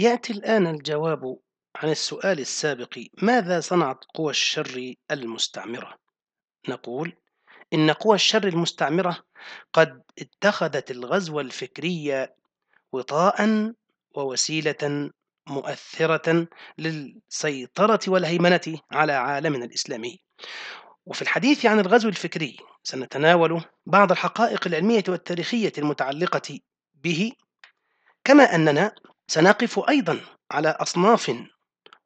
يأتي الآن الجواب عن السؤال السابق ماذا صنعت قوى الشر المستعمرة؟ نقول إن قوى الشر المستعمرة قد اتخذت الغزو الفكري وطاء ووسيلة مؤثرة للسيطرة والهيمنة على عالمنا الإسلامي وفي الحديث عن الغزو الفكري سنتناول بعض الحقائق العلمية والتاريخية المتعلقة به كما أننا سنقف أيضا على أصناف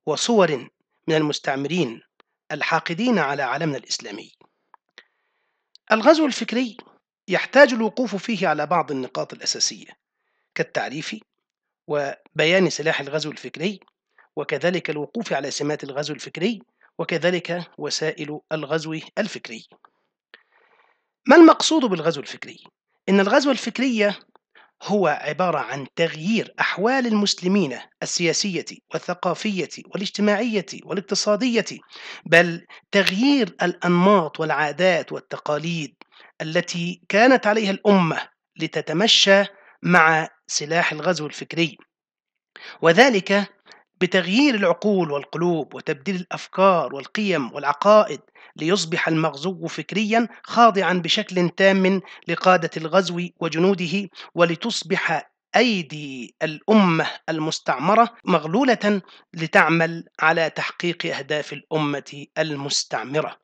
وصور من المستعمرين الحاقدين على عالمنا الإسلامي الغزو الفكري يحتاج الوقوف فيه على بعض النقاط الأساسية كالتعريف وبيان سلاح الغزو الفكري وكذلك الوقوف على سمات الغزو الفكري وكذلك وسائل الغزو الفكري ما المقصود بالغزو الفكري؟ إن الغزو الفكري هو عبارة عن تغيير أحوال المسلمين السياسية والثقافية والاجتماعية والاقتصادية بل تغيير الأنماط والعادات والتقاليد التي كانت عليها الأمة لتتمشى مع سلاح الغزو الفكري وذلك بتغيير العقول والقلوب وتبديل الافكار والقيم والعقائد ليصبح المغزو فكريا خاضعا بشكل تام لقادة الغزو وجنوده ولتصبح أيدي الأمة المستعمرة مغلولة لتعمل على تحقيق أهداف الأمة المستعمرة